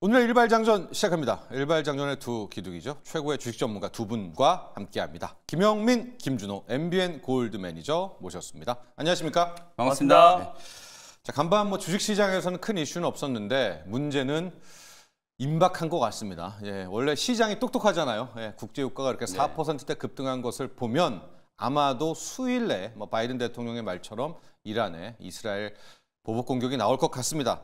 오늘 일발장전 시작합니다. 일발장전의 두 기둥이죠. 최고의 주식 전문가 두 분과 함께합니다. 김영민, 김준호, MBN 골드 매니저 모셨습니다. 안녕하십니까? 반갑습니다. 네. 자, 간밤 뭐 주식시장에서는 큰 이슈는 없었는데 문제는 임박한 것 같습니다. 예, 원래 시장이 똑똑하잖아요. 예, 국제유가가 이렇게 4%대 급등한 것을 보면 아마도 수일 내 뭐 바이든 대통령의 말처럼 이란에 이스라엘 보복 공격이 나올 것 같습니다.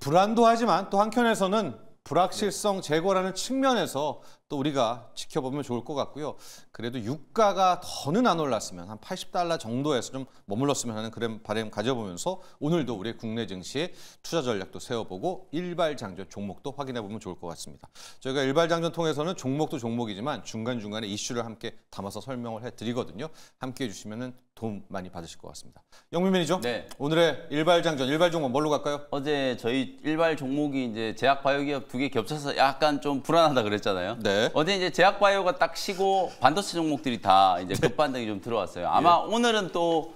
불안도 하지만 또 한켠에서는 불확실성 제거라는 측면에서 또 우리가 지켜보면 좋을 것 같고요. 그래도 유가가 더는 안 올랐으면 한 80달러 정도에서 좀 머물렀으면 하는 그런 바램 가져보면서 오늘도 우리 국내 증시의 투자 전략도 세워보고 일발장전 종목도 확인해보면 좋을 것 같습니다. 저희가 일발장전 통해서는 종목도 종목이지만 중간중간에 이슈를 함께 담아서 설명을 해드리거든요. 함께 해주시면 도움 많이 받으실 것 같습니다. 영민 매니저, 네. 오늘의 일발장전, 일발 종목 뭘로 갈까요? 어제 저희 일발 종목이 이제 제약 바이오기업 두 개 겹쳐서 약간 좀 불안하다 그랬잖아요. 네. 네. 어제 이제 제약바이오가 딱 쉬고 반도체 종목들이 다 이제 네. 급반등이 좀 들어왔어요. 아마 예. 오늘은 또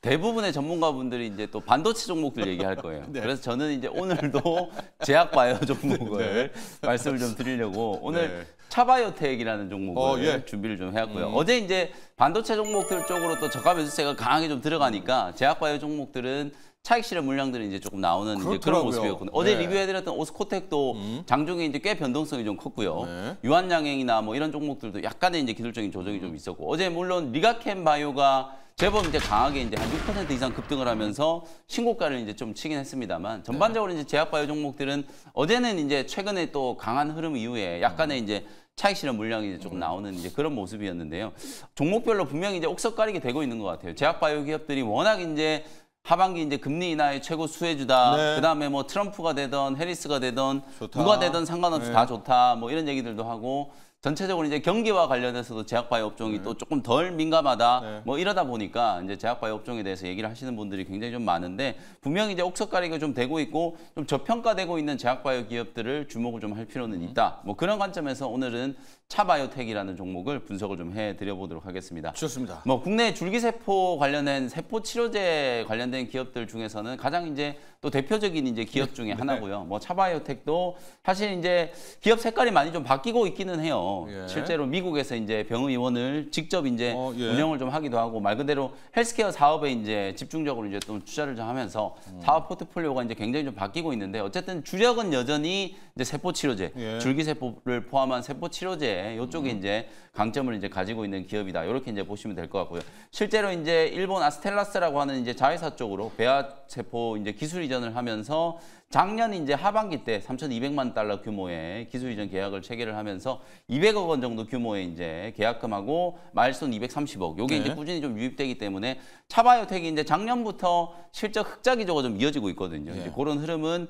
대부분의 전문가분들이 이제 또 반도체 종목들 얘기할 거예요. 네. 그래서 저는 이제 오늘도 제약바이오 네. 종목을 네. 말씀을 좀 드리려고 오늘 차바이오텍이라는 종목을 어, 예. 준비를 좀 해왔고요. 음. 어제 이제 반도체 종목들 쪽으로 또 저가 매수세가 강하게 좀 들어가니까 제약바이오 종목들은 차익 실현 물량들이 이제 조금 나오는 그 이제 그런 모습이었거든요. 어제 네. 리뷰해드렸던 오스코텍도 음. 장중에 이제 꽤 변동성이 좀 컸고요. 네. 유한양행이나 뭐 이런 종목들도 약간의 이제 기술적인 조정이 음. 좀 있었고 어제 물론 리가켄 바이오가 제법 이제 강하게 이제 한 6% 이상 급등을 하면서 신고가를 이제 좀 치긴 했습니다만 네. 전반적으로 네. 이제 제약 바이오 종목들은 어제는 이제 최근에 또 강한 흐름 이후에 약간의 음. 이제 차익 실현 물량이 이제 조금 음. 나오는 이제 그런 모습이었는데요. 종목별로 분명히 이제 옥석가리게 되고 있는 것 같아요. 제약 바이오 기업들이 워낙 이제 하반기 이제 금리 인하의 최고 수혜주다. 네. 그다음에 뭐 트럼프가 되던 해리스가 되던 좋다. 누가 되던 상관없이 네. 다 좋다. 뭐 이런 얘기들도 하고 전체적으로 이제 경기와 관련해서도 제약바이 업종이 네. 또 조금 덜 민감하다 네. 뭐 이러다 보니까 이제 제약바이 업종에 대해서 얘기를 하시는 분들이 굉장히 좀 많은데 분명히 이제 옥석가리가 기좀 되고 있고 좀 저평가되고 있는 제약바이오 기업들을 주목을 좀 할 필요는 음. 있다. 뭐 그런 관점에서 오늘은 차바이오텍이라는 종목을 분석을 좀 해드려 보도록 하겠습니다. 좋습니다. 뭐 국내 줄기세포 관련된 세포 치료제 관련된 기업들 중에서는 가장 이제 또 대표적인 이제 기업 중에 네. 하나고요. 뭐 차바이오텍도 사실 이제 기업 색깔이 많이 좀 바뀌고 있기는 해요. 예. 실제로 미국에서 이제 병의원을 직접 이제 어, 예. 운영을 좀 하기도 하고 말 그대로 헬스케어 사업에 이제 집중적으로 이제 또 투자를 좀 하면서 음. 사업 포트폴리오가 이제 굉장히 좀 바뀌고 있는데 어쨌든 주력은 여전히 이제 세포 치료제, 예. 줄기세포를 포함한 세포 치료제 이쪽에 음. 이제 강점을 이제 가지고 있는 기업이다. 이렇게 이제 보시면 될 것 같고요. 실제로 이제 일본 아스텔라스라고 하는 이제 자회사 쪽으로 배아 세포 이제 기술 이전을 하면서 작년 이제 하반기 때 3,200만 달러 규모의 기술 이전 계약을 체결을 하면서 200억 원 정도 규모의 이제 계약금하고 말손 230억. 요게 네. 이제 꾸준히 좀 유입되기 때문에 차바이오텍이 이제 작년부터 실적 흑자 기조가 좀 이어지고 있거든요. 네. 이제 그런 흐름은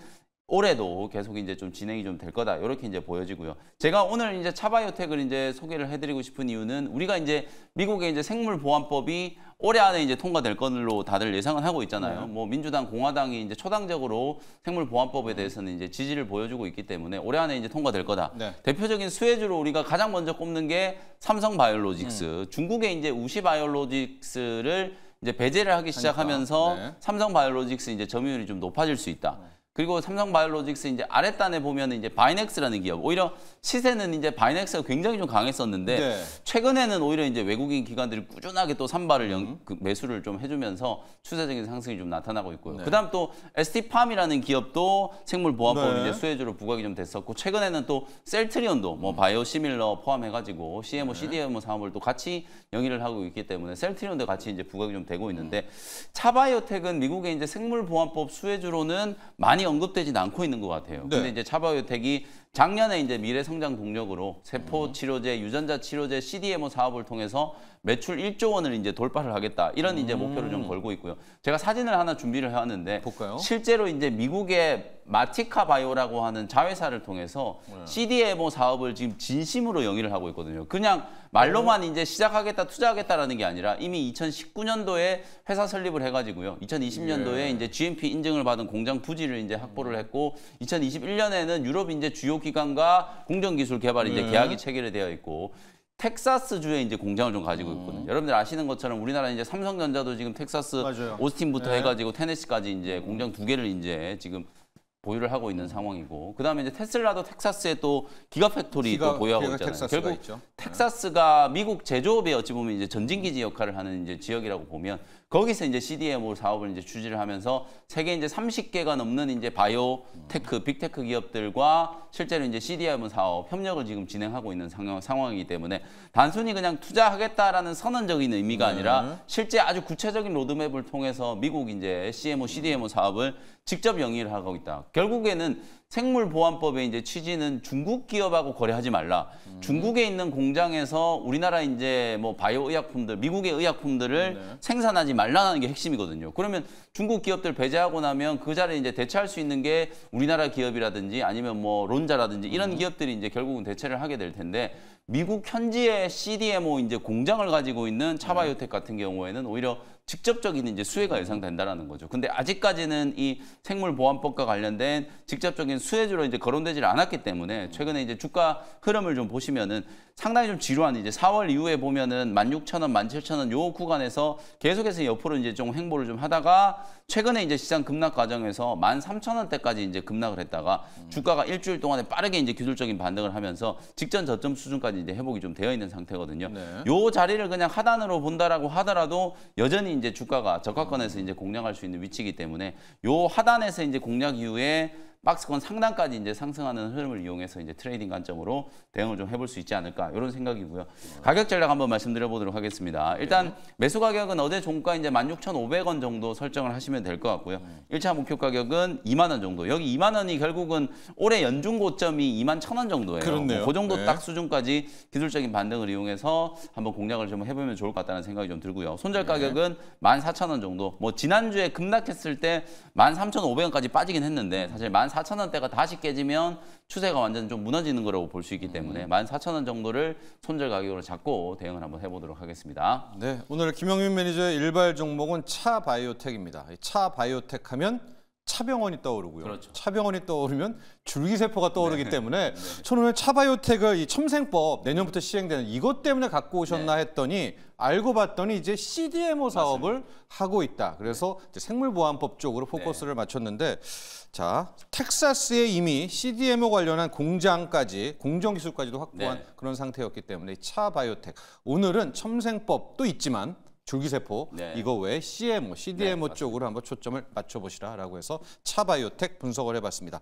올해도 계속 이제 좀 진행이 좀 될 거다. 이렇게 이제 보여지고요. 제가 오늘 이제 차바이오텍을 이제 소개를 해드리고 싶은 이유는 우리가 이제 미국의 이제 생물보안법이 올해 안에 이제 통과될 걸로 다들 예상을 하고 있잖아요. 네. 뭐 민주당, 공화당이 이제 초당적으로 생물보안법에 대해서는 이제 지지를 보여주고 있기 때문에 올해 안에 이제 통과될 거다. 네. 대표적인 수혜주로 우리가 가장 먼저 꼽는 게 삼성 바이오로직스. 음. 중국의 이제 우시 바이오로직스를 이제 배제를 하기 시작하면서 그러니까. 네. 삼성 바이오로직스 이제 점유율이 좀 높아질 수 있다. 네. 그리고 삼성바이오로직스 이제 아랫단에 보면 이제 바이넥스라는 기업 오히려 시세는 이제 바이넥스가 굉장히 좀 강했었는데 네. 최근에는 오히려 이제 외국인 기관들이 꾸준하게 또삼발을 연, 음. 그 매수를 좀 해주면서 추세적인 상승이 좀 나타나고 있고요. 네. 그다음 또 ST팜이라는 기업도 생물보안법 네. 이제 수혜주로 부각이 좀 됐었고 최근에는 또 셀트리온도 뭐 음. 바이오 시밀러 포함해가지고 CMO, 네. CDMO 사업을 또 같이 영위를 하고 있기 때문에 셀트리온도 같이 이제 부각이 좀 되고 있는데 차바이오텍은 미국의 이제 생물보안법 수혜주로는 많이 많이 언급되진 않고 있는 것 같아요. 네. 근데 이제 차바혜택이 작년에 이제 미래 성장 동력으로 세포 음. 치료제, 유전자 치료제 CDMO 사업을 통해서 매출 1조 원을 이제 돌파를 하겠다. 이런 이제 음. 목표를 좀 걸고 있고요. 제가 사진을 하나 준비를 해 왔는데 볼까요? 실제로 이제 미국의 마티카 바이오라고 하는 자회사를 통해서 네. CDMO 사업을 지금 진심으로 영위를 하고 있거든요. 그냥 말로만 이제 시작하겠다, 투자하겠다라는 게 아니라 이미 2019년도에 회사 설립을 해가지고요. 2020년도에 예. 이제 GMP 인증을 받은 공장 부지를 이제 확보를 음. 했고 2021년에는 유럽 이제 주요 기관과 공정기술 개발이 네. 계약이 체결이 되어 있고 텍사스 주에 이제 공장을 좀 가지고 있거든요. 음. 여러분들 아시는 것처럼 우리나라 이제 삼성전자도 지금 텍사스 맞아요. 오스틴부터 네. 해가지고 테네시까지 이제 음. 공장 두 개를 이제 지금 보유를 하고 있는 음. 상황이고 그다음에 이제 테슬라도 텍사스에 또 기가팩토리 기가, 또 보유하고 기가 있잖아요. 결국 있죠. 네. 텍사스가 미국 제조업의 어찌 보면 이제 전진기지 역할을 하는 이제 지역이라고 보면 거기서 이제 CDMO 사업을 이제 추진을 하면서 세계 이제 30개가 넘는 이제 바이오 테크, 빅테크 기업들과 실제로 이제 CDMO 사업 협력을 지금 진행하고 있는 상황, 상황이기 때문에 단순히 그냥 투자하겠다라는 선언적인 의미가 네. 아니라 실제 아주 구체적인 로드맵을 통해서 미국 이제 CMO, CDMO 사업을 직접 영위를 하고 있다. 결국에는 생물보안법의 이제 취지는 중국 기업하고 거래하지 말라. 음. 중국에 있는 공장에서 우리나라 이제 뭐 바이오 의약품들, 미국의 의약품들을 네. 생산하지 말라는 게 핵심이거든요. 그러면 중국 기업들 배제하고 나면 그 자리에 이제 대체할 수 있는 게 우리나라 기업이라든지 아니면 뭐 론자라든지 이런 음. 기업들이 이제 결국은 대체를 하게 될 텐데 미국 현지의 CDMO 이제 공장을 가지고 있는 차바이오텍 같은 경우에는 오히려 직접적인 이제 수혜가 예상된다라는 거죠. 근데 아직까지는 이 생물 보안법과 관련된 직접적인 수혜주로 이제 거론되질 않았기 때문에 최근에 이제 주가 흐름을 좀 보시면은 상당히 좀 지루한 이제 4월 이후에 보면은 16,000원, 17,000원 요 구간에서 계속해서 옆으로 이제 좀 횡보를 좀 하다가 최근에 이제 시장 급락 과정에서 13,000원대까지 이제 급락을 했다가 주가가 일주일 동안에 빠르게 이제 기술적인 반등을 하면서 직전 저점 수준까지 이제 회복이 좀 되어 있는 상태거든요. 네. 요 자리를 그냥 하단으로 본다라고 하더라도 여전히 이제 주가가 적합권에서 이제 공략할 수 있는 위치이기 때문에 요 하단에서 이제 공략 이후에 박스권 상단까지 이제 상승하는 흐름을 이용해서 이제 트레이딩 관점으로 대응을 좀 해볼 수 있지 않을까 이런 생각이고요. 가격 전략 한번 말씀드려 보도록 하겠습니다. 일단 네. 매수 가격은 어제 종가 이제 16,500원 정도 설정을 하시면 될 것 같고요. 1차 목표 가격은 2만 원 정도. 여기 2만 원이 결국은 올해 연중 고점이 2만 1 0 0 0원 정도예요. 그렇네요. 뭐 그 정도 네. 딱 수준까지 기술적인 반등을 이용해서 한번 공략을 좀 해보면 좋을 것 같다는 생각이 좀 들고요. 손절 가격은 14,000원 정도. 뭐 지난주에 급락했을 때 13,500원까지 빠지긴 했는데 사실 1 14,000원대가 다시 깨지면 추세가 완전 좀 무너지는 거라고 볼 수 있기 음. 때문에 14,000원 정도를 손절 가격으로 잡고 대응을 한번 해보도록 하겠습니다. 네, 오늘 김영민 매니저의 일발 종목은 차 바이오텍입니다. 차 바이오텍 하면 차병원이 떠오르고요. 그렇죠. 차병원이 떠오르면 줄기세포가 떠오르기 네. 때문에 네. 저는 왜 차바이오텍을 이 첨생법 내년부터 시행되는 이것 때문에 갖고 오셨나 네. 했더니 알고 봤더니 이제 CDMO 사업을 맞습니다. 하고 있다. 그래서 네. 이제 생물보안법 쪽으로 네. 포커스를 네. 맞췄는데 자 텍사스에 이미 CDMO 관련한 공장까지 공정기술까지도 확보한 네. 그런 상태였기 때문에 차 바이오텍 오늘은 첨생법도 있지만 줄기세포 네. 이거 외에 CMO, CDMO 네, 쪽으로 한번 초점을 맞춰보시라라고 해서 차바이오텍 분석을 해봤습니다.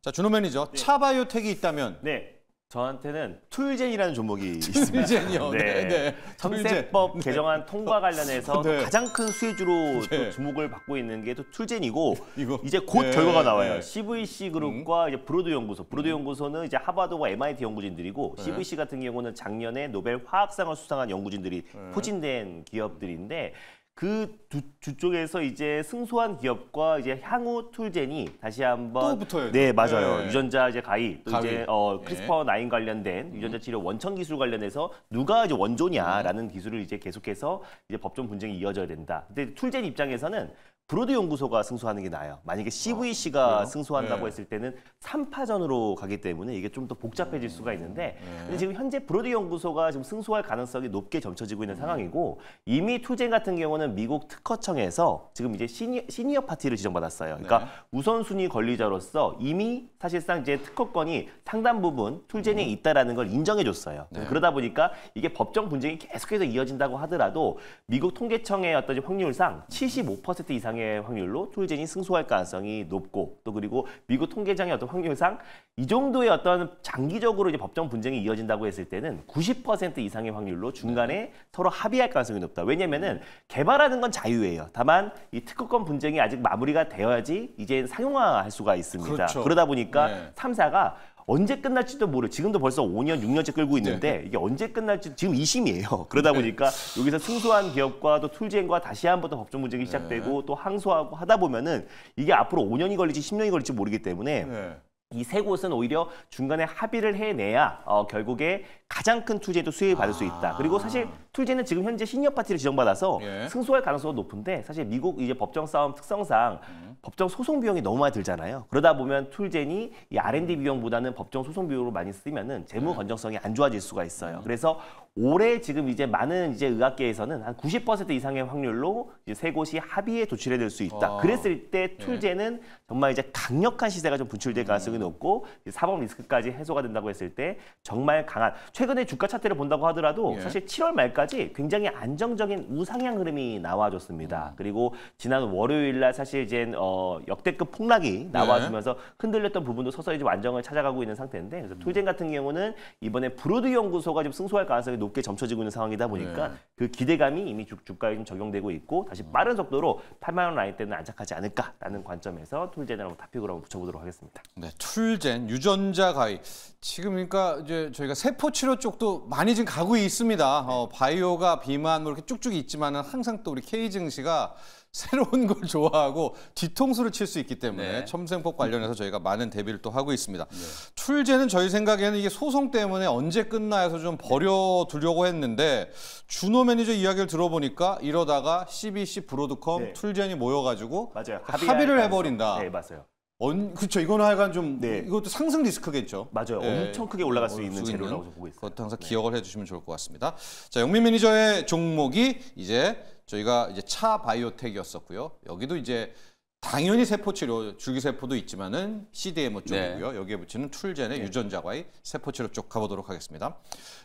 자 준호 매니저, 네. 차바이오텍이 있다면 네. 저한테는 툴젠이라는 종목이 있습니다. 툴젠이요. 네. 네. 전세법 네. 툴 개정안 네. 통과 관련해서 네. 가장 큰 수혜주로 네. 주목을 받고 있는 게 또 툴젠이고 이거. 이제 곧 네. 결과가 나와요. CVC 네. 음. 그룹과 음. 이제 브로드 연구소. 브로드 음. 연구소는 이제 하버드와 MIT 연구진들이고 CVC 같은 경우는 작년에 노벨 화학상을 수상한 연구진들이 포진된 기업들인데 그두 두 쪽에서 이제 승소한 기업과 이제 향후 툴젠이 다시 한번 또붙어요네 맞아요. 네. 유전자 이제 가위 또 가위. 이제 어 네. 크리스퍼 나인 관련된 음. 유전자 치료 원천 기술 관련해서 누가 이제 원조냐라는 기술을 이제 계속해서 이제 법정 분쟁이 이어져야 된다. 근데 툴젠 입장에서는 브로드 연구소가 승소하는 게 나아요. 만약에 CVC가 아, 승소한다고 네. 했을 때는 3파전으로 가기 때문에 이게 좀 더 복잡해질 수가 있는데 네. 근데 지금 현재 브로드 연구소가 지금 승소할 가능성이 높게 점쳐지고 있는 음. 상황이고 이미 투쟁 같은 경우는 미국 특허청에서 지금 이제 시니, 시니어 파티를 지정받았어요. 그러니까 네. 우선순위 권리자로서 이미 사실상 이제 특허권이 상당 부분 투쟁에 음. 있다라는 걸 인정해줬어요. 네. 그러다 보니까 이게 법정 분쟁이 계속해서 이어진다고 하더라도 미국 통계청의 어떤 확률상 75% 이상의 이상의 확률로 톨젠이 승소할 가능성이 높고 또 그리고 미국 통계장의 어떤 확률상 이 정도의 어떤 장기적으로 이제 법정 분쟁이 이어진다고 했을 때는 90% 이상의 확률로 중간에 네. 서로 합의할 가능성이 높다. 왜냐면은 개발하는 건 자유예요. 다만 이 특허권 분쟁이 아직 마무리가 되어야지 이제 상용화할 수가 있습니다. 그렇죠. 그러다 보니까 3사가 언제 끝날지도 모르. 지금도 벌써 5년, 6년째 끌고 있는데 네. 이게 언제 끝날지 지금 2심이에요 그러다 네. 보니까 네. 여기서 승소한 기업과 또 툴젠과 다시 한번 더 법정 분쟁이 시작되고 네. 또 항소하고 하다 보면은 이게 앞으로 5년이 걸릴지 10년이 걸릴지 모르기 때문에 네. 이세 곳은 오히려 중간에 합의를 해내야 어, 결국에 가장 큰 투제도 수혜를 받을 수 있다. 그리고 아. 사실 투제는 지금 현재 시니어 파티를 지정받아서 예. 승소할 가능성이 높은데 사실 미국 이제 법정 싸움 특성상 음. 법정 소송 비용이 너무 많이 들잖아요. 그러다 보면 툴젠이 이 R&D 비용보다는 법정 소송 비용으로 많이 쓰면은 재무 네. 건정성이 안 좋아질 수가 있어요. 음. 그래서 올해 지금 이제 많은 이제 의학계에서는 한 90% 이상의 확률로 이제 세 곳이 합의에 도출이 될수 있다. 아. 그랬을 때 예. 툴제는 정말 이제 강력한 시세가 좀 분출될 가능성이 음. 높고 사법 리스크까지 해소가 된다고 했을 때 정말 강한 최근에 주가 차트를 본다고 하더라도 예. 사실 7월 말까지 굉장히 안정적인 우상향 흐름이 나와줬습니다. 음. 그리고 지난 월요일 날 사실 이제 어, 역대급 폭락이 네. 나와주면서 흔들렸던 부분도 서서히 좀 안정을 찾아가고 있는 상태인데 그래서 툴젠 같은 경우는 이번에 브로드 연구소가 좀 승소할 가능성이 높 높게 점쳐지고 있는 상황이다 보니까 네. 그 기대감이 이미 주, 주가에 좀 적용되고 있고 다시 음. 빠른 속도로 8만 원 라인대는 안착하지 않을까라는 관점에서 툴젠이라고 탑픽으로 한번 붙여보도록 하겠습니다. 네, 툴젠 유전자 가위 지금 그러니까 이제 저희가 세포 치료 쪽도 많이 지금 가고 있습니다. 어, 바이오가 비만 뭐 이렇게 쭉쭉 있지만은 항상 또 우리 K 증시가 새로운 걸 좋아하고 뒤통수를 칠 수 있기 때문에 네. 첨생폭 관련해서 저희가 많은 대비를 또 하고 있습니다. 네. 출제는 저희 생각에는 이게 소송 때문에 언제 끝나 해서 좀 버려두려고 했는데 준호 매니저 이야기를 들어보니까 이러다가 CBC 브로드컴 네. 출제이 모여가지고 맞아요. 합의를 해버린다. 네, 맞아요. 언, 그렇죠. 이거는 하여간 좀 네. 이것도 상승 리스크겠죠. 맞아요. 네. 엄청 크게 올라갈 수 어, 있는 재료라고 보고 있어요. 그것도 항상 네. 기억을 해주시면 좋을 것 같습니다. 자, 영민 매니저의 종목이 이제 저희가 이제 차 바이오텍이었었고요. 여기도 이제 당연히 세포치료 줄기세포도 있지만은 CDMO 네. 쪽이고요. 네. 여기에 붙이는 툴젠의 네. 유전자과의 세포치료 쪽 가보도록 하겠습니다.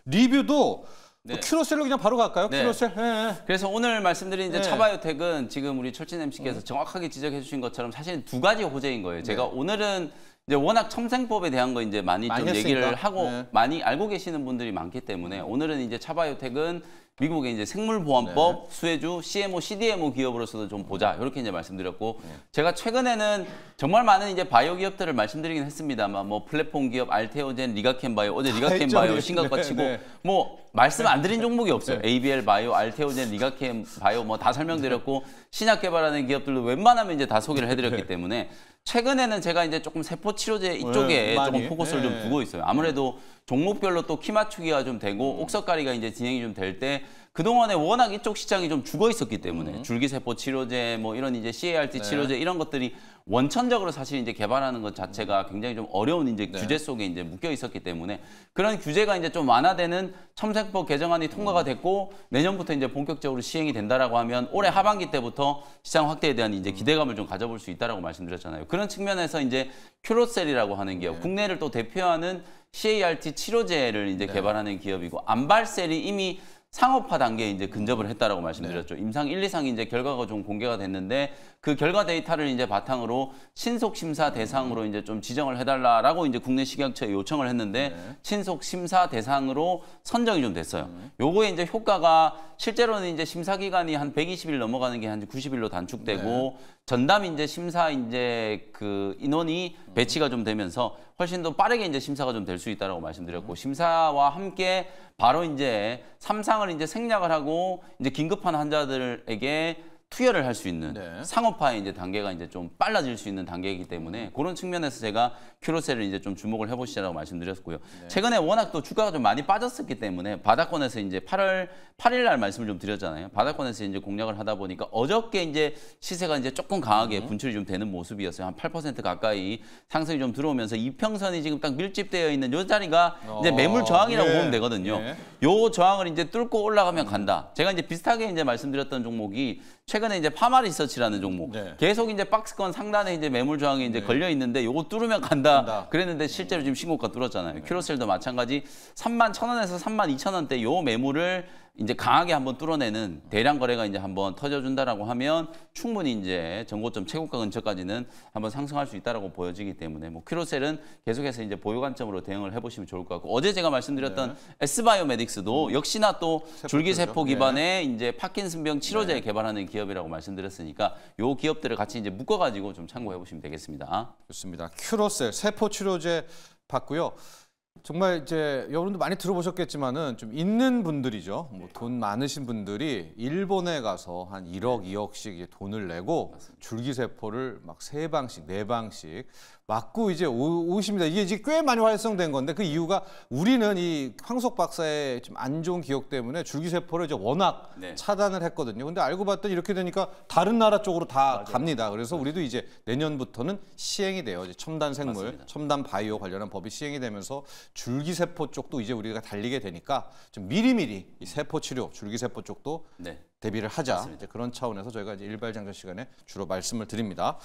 리뷰도 뭐 네. 큐로셀로 그냥 바로 갈까요? 네. 큐로셀. 네. 그래서 오늘 말씀드린 이제 네. 차바이오텍은 지금 우리 철진 MC께서 음. 정확하게 지적해 주신 것처럼 사실 두 가지 호재인 거예요. 제가 네. 오늘은 이제 워낙 첨생법에 대한 거 이제 많이, 많이 좀 했으니까. 얘기를 하고 많이 알고 계시는 분들이 많기 때문에 음. 오늘은 이제 차바이오텍은 미국의 이제 생물보안법, 네. 수혜주, CMO, CDMO 기업으로서도 좀 보자 네. 이렇게 이제 말씀드렸고 네. 제가 최근에는 정말 많은 이제 바이오 기업들을 말씀드리긴 했습니다만 뭐 플랫폼 기업, 알테오젠, 리가켄바이오 어제 아, 리가캔바이오 심각과 치고 네, 네. 뭐 말씀 안 드린 종목이 없어요. 네. ABL 바이오, 알테오젠, 리가켄 바이오 뭐 다 설명드렸고 신약 개발하는 기업들도 웬만하면 이제 다 소개를 해드렸기 때문에 최근에는 제가 이제 조금 세포 치료제 이쪽에 네, 조금 포커스를 네. 좀 두고 있어요. 아무래도 종목별로 또 키 맞추기가 좀 되고 음. 옥석가리가 이제 진행이 좀될때 그동안에 워낙 이쪽 시장이 좀 죽어 있었기 때문에 음. 줄기세포 치료제 뭐 이런 이제 CART 네. 치료제 이런 것들이 원천적으로 사실 이제 개발하는 것 자체가 음. 굉장히 좀 어려운 이제 네. 규제 속에 이제 묶여 있었기 때문에 그런 규제가 이제 좀 완화되는 첨세법 개정안이 통과가 음. 됐고 내년부터 이제 본격적으로 시행이 된다라고 하면 올해 하반기 때부터 시장 확대에 대한 이제 음. 기대감을 좀 가져볼 수 있다라고 말씀드렸잖아요. 그런 측면에서 이제 큐로셀이라고 하는 기업, 네. 국내를 또 대표하는 CART 치료제를 이제 네. 개발하는 기업이고 안발셀이 이미 상업화 단계에 이제 근접을 했다라고 네. 말씀드렸죠. 네. 임상 1, 2상이 이제 결과가 좀 공개가 됐는데 그 결과 데이터를 이제 바탕으로 신속 심사 대상으로 이제 좀 지정을 해달라라고 이제 국내 식약처에 요청을 했는데 네. 신속 심사 대상으로 선정이 좀 됐어요. 네. 요거에 이제 효과가 실제로는 이제 심사 기간이 한 120일 넘어가는 게 한 90일로 단축되고 네. 전담 인재 심사 인재 그 인원이 배치가 좀 되면서 훨씬 더 빠르게 이제 심사가 좀 될 수 있다라고 말씀드렸고 심사와 함께 바로 이제 삼상을 이제 생략을 하고 이제 긴급한 환자들에게 투여를 할 수 있는 네. 상업화의 이제 단계가 이제 좀 빨라질 수 있는 단계이기 때문에 그런 측면에서 제가 큐로셀을 이제 좀 주목을 해보시라고 말씀드렸고요. 네. 최근에 워낙 또 주가가 좀 많이 빠졌었기 때문에 바닥권에서 이제 8월 8일 날 말씀을 좀 드렸잖아요. 바닥권에서 이제 공략을 하다 보니까 어저께 이제 시세가 이제 조금 강하게 음. 분출이 좀 되는 모습이었어요. 한 8% 가까이 상승이 좀 들어오면서 이평선이 지금 딱 밀집되어 있는 요 자리가 어. 이제 매물 저항이라고 네. 보면 되거든요. 네. 요 저항을 이제 뚫고 올라가면 간다. 제가 이제 비슷하게 이제 말씀드렸던 종목이 최근에 이제 파마 리서치라는 종목 네. 계속 이제 박스권 상단에 이제 매물 저항이 이제 네. 걸려 있는데 요거 뚫으면 간다, 간다. 그랬는데 실제로 지금 신고가 뚫었잖아요. 네. 큐로셀도 마찬가지 3만 1천 원에서 3만 2천 원대 요 매물을 이제 강하게 한번 뚫어내는 대량 거래가 이제 한번 터져준다라고 하면 충분히 이제 전고점 최고가 근처까지는 한번 상승할 수 있다라고 보여지기 때문에 뭐 큐로셀은 계속해서 이제 보유 관점으로 대응을 해보시면 좋을 것 같고 어제 제가 말씀드렸던 네. S바이오메딕스도 음. 역시나 또 줄기세포 기반의 네. 이제 파킨슨병 치료제 네. 개발하는 기업이라고 말씀드렸으니까 요 기업들을 같이 이제 묶어가지고 좀 참고해 보시면 되겠습니다. 좋습니다. 큐로셀 세포 치료제 봤고요. 정말 이제 여러분도 많이 들어보셨겠지만은 좀 있는 분들이죠. 뭐돈 많으신 분들이 일본에 가서 한 1억, 2억씩 돈을 내고 줄기세포를 막 세 방씩, 네 방씩 맞고 이제 오, 십니다 이게 이제 꽤 많이 활성된 건데 그 이유가 우리는 이 황석 박사의 좀 안 좋은 기억 때문에 줄기세포를 이제 워낙 네. 차단을 했거든요. 근데 알고 봤더니 이렇게 되니까 다른 나라 쪽으로 다 맞아요. 갑니다. 그래서 우리도 이제 내년부터는 시행이 돼요. 이제 첨단 생물, 맞습니다. 첨단 바이오 관련한 법이 시행이 되면서 줄기세포 쪽도 이제 우리가 달리게 되니까 좀 미리미리 이 세포 치료, 줄기세포 쪽도 네. 대비를 하자 이제 그런 차원에서 저희가 이제 일발장전 시간에 주로 말씀을 드립니다.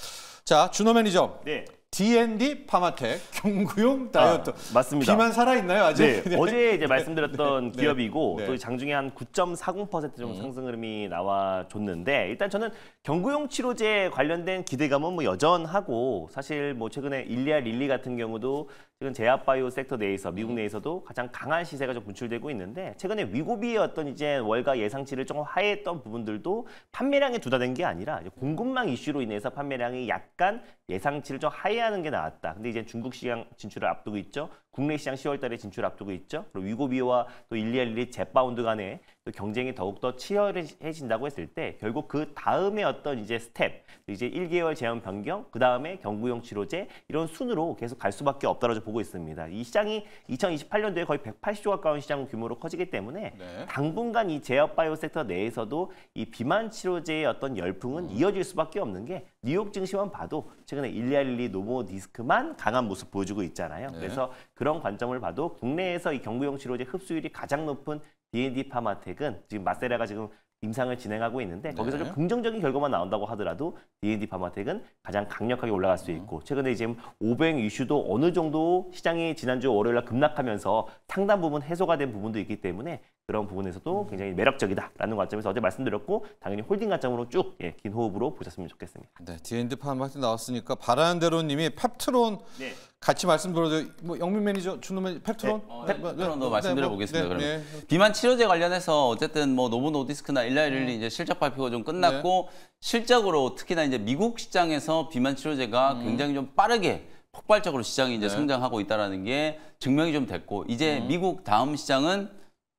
자, 준호 매니저. 네. D&D 파마텍 경구용 아, 다이어트 아, 맞습니다. 비만 살아 있나요 아직? 네, 네, 어제 이제 말씀드렸던 네, 기업이고 네. 또 장중에 한 9.40% 정도 음. 상승 흐름이 나와줬는데 일단 저는 경구용 치료제 관련된 기대감은 뭐 여전하고 사실 뭐 최근에 일리아 릴리 같은 경우도 최근 제약바이오 섹터 내에서 미국 음. 내에서도 가장 강한 시세가 좀 분출되고 있는데 최근에 위고비의 어떤 이제 월가 예상치를 조금 하했던 부분들도 판매량에 두다된 게 아니라 공급망 이슈로 인해서 판매량이 약간 예상치를 좀 하해 하는 게나왔다 근데 이제 중국 시장 진출을 앞두고 있죠. 국내 시장 10월 달에 진출 앞두고 있죠. 그리고 위고비와 또1212 j e 바운드간의또 경쟁이 더욱더 치열해진다고 했을 때 결국 그 다음에 어떤 이제 스텝, 이제 1개월 제한 변경, 그 다음에 경구용 치료제 이런 순으로 계속 갈 수밖에 없더라고 보고 있습니다. 이 시장이 2028년도에 거의 180조 가까운 시장 규모로 커지기 때문에 네. 당분간 이 제약 바이오 섹터 내에서도 이 비만 치료제의 어떤 열풍은 음. 이어질 수밖에 없는 게 뉴욕 증시만 봐도 최근에 1212 노모 디스크만 강한 모습 보여주고 있잖아요. 네. 그래서 그런 관점을 봐도 국내에서 이 경구용 치료제 흡수율이 가장 높은 D&D 파마텍은 지금 마세라가 지금 임상을 진행하고 있는데 네. 거기서 네. 좀 긍정적인 결과만 나온다고 하더라도 D&D 파마텍은 가장 강력하게 올라갈 수 있고 최근에 지금 오뱅 이슈도 어느 정도 시장이 지난주 월요일날 급락하면서 상단 부분 해소가 된 부분도 있기 때문에 그런 부분에서도 굉장히 매력적이다라는 관점에서 어제 말씀드렸고 당연히 홀딩 관점으로 쭉긴 예, 호흡으로 보셨으면 좋겠습니다. 네, D&D 파마텍 나왔으니까 바라는 대로님이 팝트론 네. 같이 말씀드려도 뭐 영민 매니저, 준호 매니 팩트론? 네, 어, 팩트론도 네, 뭐, 네, 말씀드려 뭐, 보겠습니다. 네, 그러면 네. 비만 치료제 관련해서 어쨌든 뭐 노보 노디스크나 일라이릴리 이제 실적 발표가 좀 끝났고 실적으로 특히나 이제 미국 시장에서 비만 치료제가 음. 굉장히 좀 빠르게 폭발적으로 시장이 이제 성장하고 있다라는 게 증명이 좀 됐고 이제 음. 미국 다음 시장은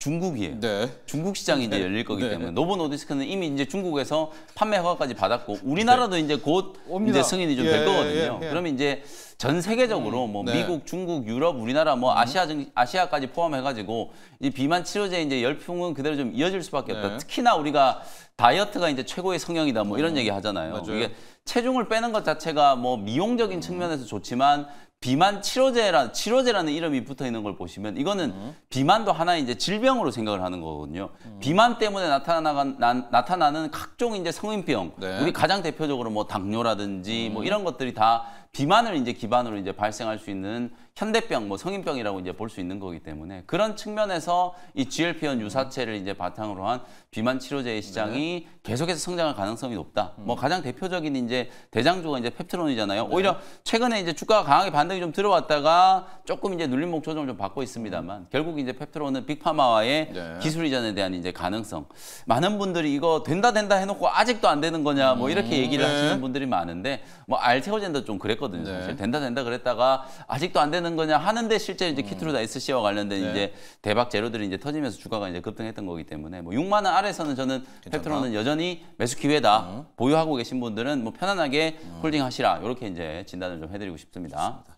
중국이에요. 네. 중국 시장이 이제 네. 열릴 거기 네. 때문에 노보 노디스크는 이미 이제 중국에서 판매 허가까지 받았고 우리나라도 네. 이제 곧 옵니다. 이제 승인이 좀될 예, 거거든요. 예, 예. 그러면 이제 전 세계적으로 음, 뭐 네. 미국, 중국, 유럽, 우리나라 뭐 음. 아시아 등 아시아까지 포함해 가지고 이 비만 치료제 이제 열풍은 그대로 좀 이어질 수밖에 없다. 네. 특히나 우리가 다이어트가 이제 최고의 성형이다 뭐 이런 음, 얘기 하잖아요. 맞아요. 이게 체중을 빼는 것 자체가 뭐 미용적인 측면에서 좋지만 비만 치료제라 치료제라는 이름이 붙어 있는 걸 보시면 이거는 음. 비만도 하나의 이제 질병으로 생각을 하는 거거든요. 음. 비만 때문에 나타나간 나, 타나는 각종 이제 성인병, 네. 우리 가장 대표적으로 뭐 당뇨라든지 뭐 음. 뭐 이런 것들이 다 비만을 이제 기반으로 이제 발생할 수 있는 현대병, 뭐 성인병이라고 이제 볼 수 있는 거기 때문에 그런 측면에서 이 GLP-1 유사체를 이제 바탕으로 한 비만 치료제의 시장이 네. 계속해서 성장할 가능성이 높다. 음. 뭐 가장 대표적인 이제 대장주가 이제 펩트론이잖아요. 네. 오히려 최근에 이제 주가가 강하게 반등이 좀 들어왔다가 조금 이제 눌림목 조정을 좀 받고 있습니다만 결국 이제 펩트론은 빅파마와의 네. 기술 이전에 대한 이제 가능성. 많은 분들이 이거 된다 된다 해놓고 아직도 안 되는 거냐 뭐 음. 이렇게 얘기를 네. 하시는 분들이 많은데 뭐 알테오젠도 좀 그랬거든요. 네. 사실 된다 된다 그랬다가 아직도 안 되는 되는 거냐 하는데 실제 이제 음. 키트로다 SC와 관련된 네. 이제 대박 제로들이 이제 터지면서 주가가 이제 급등했던 거기 때문에 뭐 6만 원 아래서는 저는 페트로는 여전히 매수 기회다. 음. 보유하고 계신 분들은 뭐 편안하게 음. 홀딩하시라. 이렇게 이제 진단을 좀 해드리고 싶습니다. 좋습니다.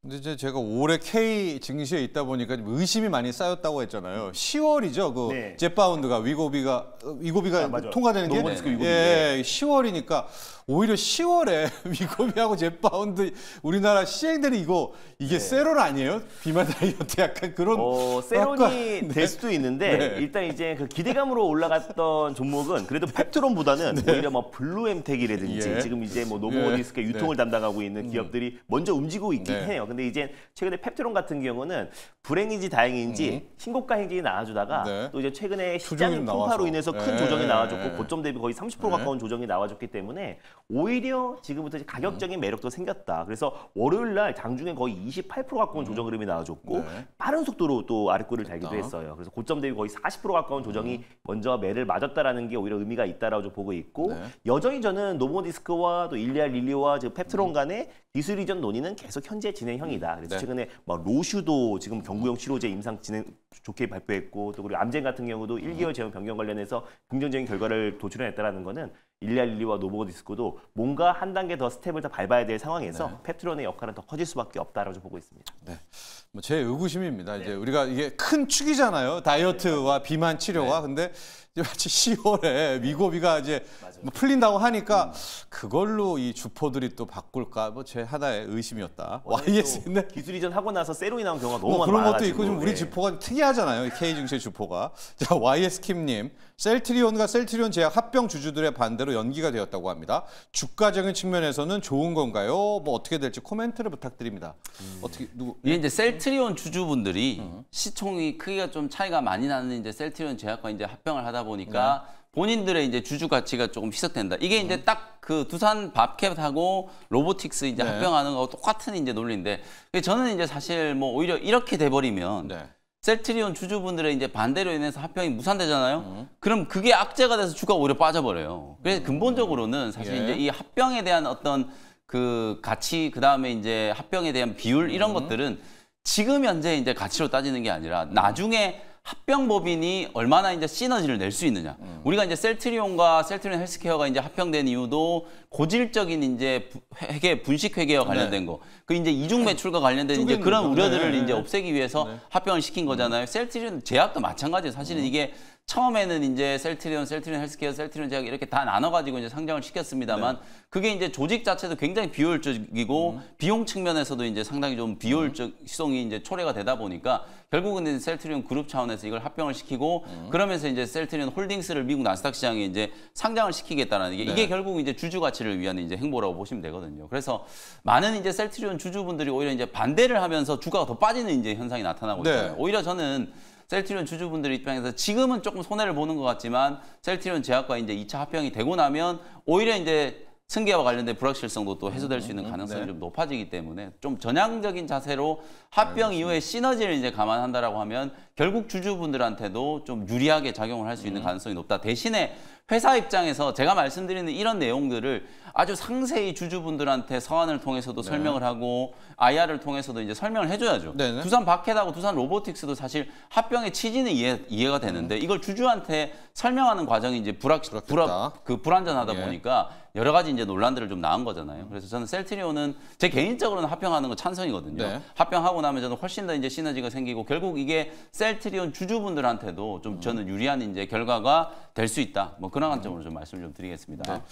근데 이제 제가 올해 K 증시에 있다 보니까 의심이 많이 쌓였다고 했잖아요. 10월이죠. 그 네. j 바운드가 위고비가 어, 위고비가 아, 통과되는 게 네. 위고비, 예, 10월이니까 오히려 10월에 위코비하고 제파운드 우리나라 시행되는 이거 이게 네. 세론 아니에요? 비만 다이어트 약간 그런 어, 세론이 네. 될 수도 있는데 네. 일단 이제 그 기대감으로 올라갔던 종목은 그래도 펩트론보다는 네. 네. 오히려 뭐 블루엠텍이라든지 예. 지금 이제 뭐 노보디스크 예. 네. 유통을 담당하고 있는 음. 기업들이 먼저 움직이고 있긴 해요. 근데 이제 최근에 펩트론 같은 경우는 불행인지 다행인지 음. 신고가 행진이 나와주다가 또 이제 최근에 시장 풍파로 인해서 큰 예. 조정이 나와줬고 고점 대비 거의 30% 가까운 조정이 나와줬기 때문에 오히려 지금부터 가격적인 음. 매력도 생겼다. 그래서 월요일 날 장중에 거의 28% 가까운 음. 조정 흐름이 나와줬고 네. 빠른 속도로 또 아래꼬리를 달기도 했어요. 그래서 고점 대비 거의 40% 가까운 조정이 음. 먼저 매를 맞았다라는 게 오히려 의미가 있다라고 보고 있고 네. 여전히 저는 노모디스크와 또 일리아 릴리와 즉 펩트론 간의 기술 이전 논의는 계속 현재 진행형이다. 그래서 네. 최근에 막 뭐 로슈도 지금 경구용 치료제 임상 진행 좋게 발표했고 또 그리고 암젠 같은 경우도 1개월 제형 변경 관련해서 긍정적인 결과를 도출해냈다라는 거는 일리알릴리와 노보디스코도 뭔가 한 단계 더 스텝을 더 밟아야 될 상황에서 네. 페트론의 역할은 더 커질 수밖에 없다라고 보고 있습니다. 네. 뭐 제 의구심입니다. 네. 이제 우리가 이게 큰 축이잖아요. 다이어트와 네. 비만 치료와. 네. 근데 마치 10월에 위고비가 이제 뭐 풀린다고 하니까 그걸로 이 주포들이 또 바꿀까 뭐 제 하나의 의심이었다. y s 인 기술 이전 하고 나서 세로이 나온 경우가 너무 뭐 그런 많아가지고. 있고 우리 예. 주포가 특이하잖아요. K 증시 주포가 자 YS 킴님 셀트리온과 셀트리온 제약 합병 주주들의 반대로 연기가 되었다고 합니다. 주가적인 측면에서는 좋은 건가요? 뭐 어떻게 될지 코멘트를 부탁드립니다. 음. 어떻게 누구? 이게 네. 이제 셀트리온 주주분들이 음. 시총이 크기가 좀 차이가 많이 나는 이제 셀트리온 제약과 이제 합병을 하다. 보니까 네. 본인들의 이제 주주 가치가 조금 희석된다. 이게 이제 음. 딱그 두산 밥캡하고 로보틱스 이제 네. 합병하는 거 똑같은 이제 논리인데 저는 이제 사실 뭐 오히려 이렇게 돼버리면 네. 셀트리온 주주분들의 이제 반대로 인해서 합병이 무산되잖아요. 음. 그럼 그게 악재가 돼서 주가 오히려 빠져버려요. 그래서 음. 근본적으로는 사실 예. 이제 이 합병에 대한 어떤 그 가치 그 다음에 이제 합병에 대한 비율 이런 음. 것들은 지금 현재 이제 가치로 따지는 게 아니라 나중에 합병법인이 얼마나 이제 시너지를 낼 수 있느냐. 음. 우리가 이제 셀트리온과 셀트리온 헬스케어가 이제 합병된 이유도 고질적인 이제 회계 분식 회계와 네. 관련된 네. 거. 그 이제 이중 매출과 관련된 이제 그런 우려들을 네. 이제 없애기 위해서 네. 합병을 시킨 거잖아요. 음. 셀트리온 제약도 마찬가지예요. 사실은 음. 이게 처음에는 이제 셀트리온, 셀트리온 헬스케어, 셀트리온 제약 이렇게 다 나눠가지고 이제 상장을 시켰습니다만 네. 그게 이제 조직 자체도 굉장히 비효율적이고 음. 비용 측면에서도 이제 상당히 좀 비효율적성이 시 이제 초래가 되다 보니까 결국은 이제 셀트리온 그룹 차원에서 이걸 합병을 시키고 음. 그러면서 이제 셀트리온 홀딩스를 미국 나스닥 시장에 이제 상장을 시키겠다라는 게 네. 이게 결국 이제 주주 가치를 위한 이제 행보라고 보시면 되거든요. 그래서 많은 이제 셀트리온 주주분들이 오히려 이제 반대를 하면서 주가가 더 빠지는 이제 현상이 나타나고 네. 있어요. 네. 오히려 저는 셀트리온 주주분들 입장에서 지금은 조금 손해를 보는 것 같지만 셀트리온 제약과 이제 2차 합병이 되고 나면 오히려 이제 승계와 관련된 불확실성도 또 해소될 수 있는 음, 음, 음. 가능성이 네. 좀 높아지기 때문에 좀 전향적인 자세로 합병 네, 이후에 시너지를 이제 감안한다라고 하면 결국 주주분들한테도 좀 유리하게 작용을 할 수 있는 가능성이 높다. 대신에 회사 입장에서 제가 말씀드리는 이런 내용들을 아주 상세히 주주분들한테 서한을 통해서도 네. 설명을 하고 IR을 통해서도 이제 설명을 해줘야죠. 네네. 네. 두산 바켓하고 두산 로보틱스도 사실 합병의 취지는 이해, 이해가 되는데 음. 이걸 주주한테 설명하는 과정이 이제 불확 불확 그 불안전하다 예. 보니까 여러 가지 이제 논란들을 좀나은 거잖아요. 그래서 저는 셀트리온은 제 개인적으로는 합병하는 거 찬성이거든요. 네. 합병하고 나면 저는 훨씬 더 이제 시너지가 생기고 결국 이게 셀트리온 주주분들한테도 좀 음. 저는 유리한 이제 결과가 될 수 있다. 뭐 그런 관점으로 좀 말씀을 좀 드리겠습니다. 네.